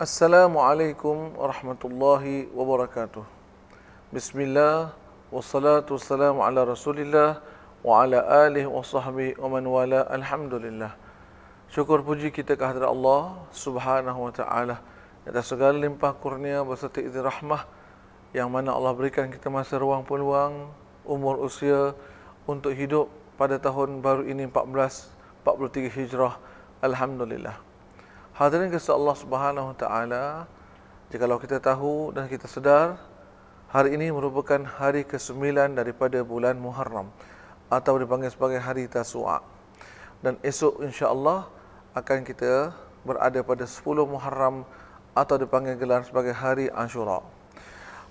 Assalamualaikum warahmatullahi wabarakatuh. Bismillah wassalatu wassalamu ala Rasulillah wa ala alihi wa sahbihi wa man wala. Alhamdulillah. Syukur puji kita kehadirat Allah Subhanahu wa taala atas segala limpah kurnia beserta izin rahmah yang mana Allah berikan kita masa ruang peluang umur usia untuk hidup pada tahun baru ini 14 43 Hijrah. Alhamdulillah. Hadirin kisah Allah Subhanahu Wa Taala, jika kita tahu dan kita sedar, hari ini merupakan hari ke-9 daripada bulan Muharram atau dipanggil sebagai hari Tasu'a. Dan esok insya-Allah akan kita berada pada 10 Muharram atau dipanggil gelar sebagai hari Ashura.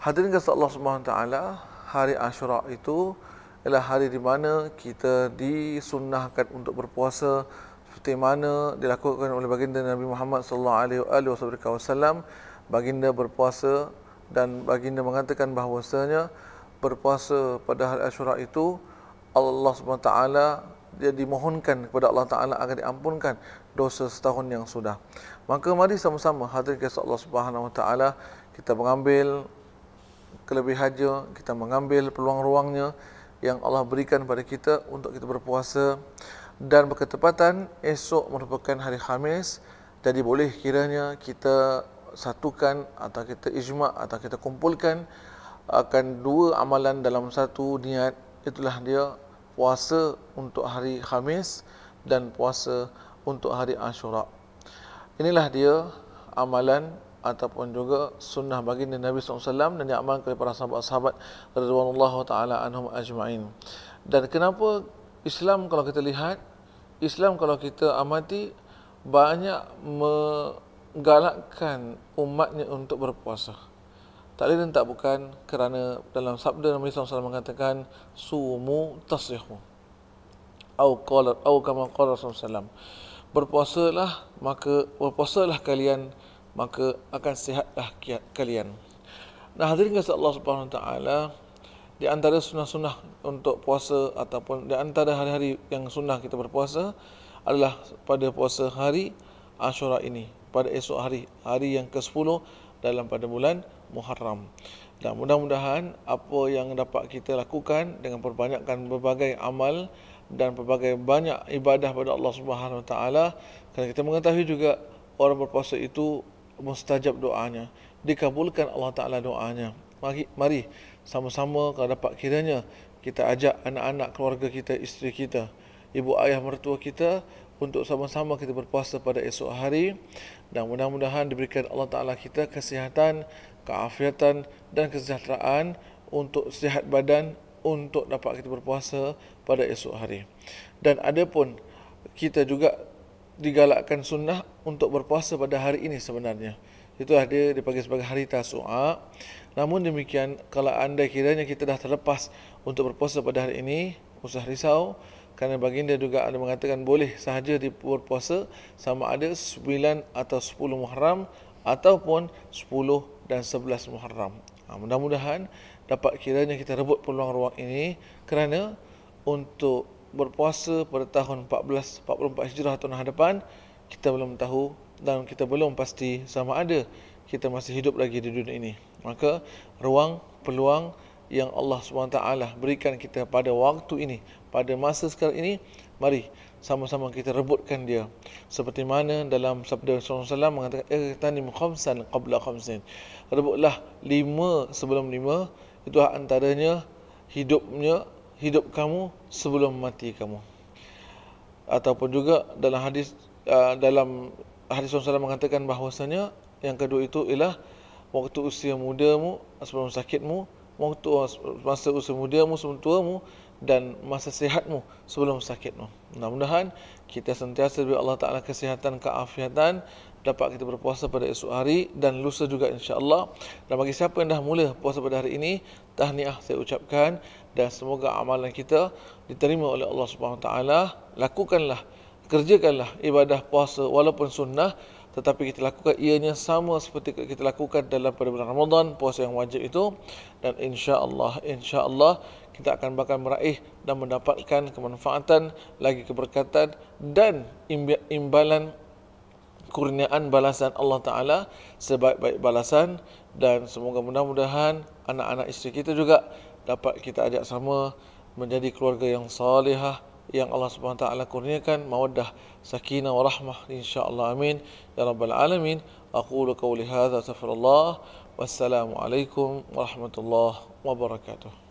Hadirin kisah Allah Subhanahu Wa Taala, hari Ashura itu ialah hari di mana kita disunnahkan untuk berpuasa seperti mana dilakukan oleh baginda Nabi Muhammad SAW. baginda berpuasa dan baginda mengatakan bahawasanya berpuasa pada hari Ashura itu Allah SWT dia dimohonkan kepada Allah Taala agar diampunkan dosa setahun yang sudah. Maka mari sama-sama hadir ke Allah Subhanahu Wa Taala kita mengambil kelebihan kita mengambil peluang ruangnya yang Allah berikan kepada kita untuk kita berpuasa dan berketepatan esok merupakan hari Khamis jadi boleh kiranya kita satukan atau kita ijma' atau kita kumpulkan akan dua amalan dalam satu niat itulah dia puasa untuk hari Khamis dan puasa untuk hari Ashura inilah dia amalan ataupun juga sunnah bagi Nabi SAW dan diamalkan kepada para sahabat-sahabat radhiyallahu taala anhum ajma'in dan kenapa Islam kalau kita lihat, Islam kalau kita amati banyak menggalakkan umatnya untuk berpuasa. Tak ada dan tak bukan kerana dalam sabda Nabi SAW mengatakan sumu tasyihu. Au qala au kama qala Rasulullah Berpuasalah maka berpuasalah kalian maka akan sihatlah kalian. Nah hadirin kepada Allah Subhanahu Wa Taala, di antara sunnah-sunnah untuk puasa ataupun di antara hari-hari yang sunnah kita berpuasa adalah pada puasa hari Ashura ini pada esok hari hari yang ke-10 dalam pada bulan Muharram. Dan mudah-mudahan apa yang dapat kita lakukan dengan perbanyakkan berbagai amal dan berbagai banyak ibadah kepada Allah Subhanahu Wa Taala kerana kita mengetahui juga orang berpuasa itu mustajab doanya dikabulkan Allah Taala doanya. Mari, mari sama-sama kalau dapat kiranya kita ajak anak-anak keluarga kita, isteri kita, ibu ayah mertua kita untuk sama-sama kita berpuasa pada esok hari dan mudah-mudahan diberikan Allah Ta'ala kita kesihatan, keafiatan dan kesejahteraan untuk sihat badan untuk dapat kita berpuasa pada esok hari. Dan ada pun kita juga digalakkan sunnah untuk berpuasa pada hari ini sebenarnya itu ada dipanggil sebagai hari tasu'a namun demikian kalau anda kiranya kita dah terlepas untuk berpuasa pada hari ini usah risau kerana baginda juga ada mengatakan boleh sahaja berpuasa sama ada 9 atau 10 Muharram ataupun 10 dan 11 Muharram. Ha, mudah-mudahan dapat kiranya kita rebut peluang ruang ini kerana untuk berpuasa pada tahun 1444 Hijrah tahun hadapan kita belum tahu dan kita belum pasti sama ada kita masih hidup lagi di dunia ini. Maka ruang, peluang yang Allah SWT berikan kita pada waktu ini, pada masa sekarang ini, mari sama-sama kita rebutkan dia. Seperti mana dalam sabda Rasulullah SAW mengatakan, Iqtanim khamsan qabla khamsin. Rebutlah lima sebelum lima, itu antaranya hidupnya, hidup kamu sebelum mati kamu. Ataupun juga dalam hadis, uh, dalam hadis Rasulullah mengatakan bahawasanya yang kedua itu ialah waktu usia mudamu sebelum sakitmu, waktu masa usia mudamu sebelum tua mu dan masa sihatmu sebelum sakitmu. Mudah-mudahan kita sentiasa diberi Allah Taala kesihatan keafiatan dapat kita berpuasa pada esok hari dan lusa juga insya-Allah. Dan bagi siapa yang dah mula puasa pada hari ini, tahniah saya ucapkan dan semoga amalan kita diterima oleh Allah Subhanahu Wa Taala. Lakukanlah kerjakanlah ibadah puasa walaupun sunnah tetapi kita lakukan ianya sama seperti kita lakukan dalam pada bulan Ramadan puasa yang wajib itu dan insya-Allah insya-Allah kita akan bakal meraih dan mendapatkan kemanfaatan lagi keberkatan dan imbalan kurniaan balasan Allah taala sebaik-baik balasan dan semoga mudah-mudahan anak-anak isteri kita juga dapat kita ajak sama menjadi keluarga yang salihah yang Allah Subhanahu SWT kurniakan mawaddah sakinah warahmah insyaAllah amin ya rabbal alamin aku lukau lihada Wassalamu alaikum warahmatullahi wabarakatuh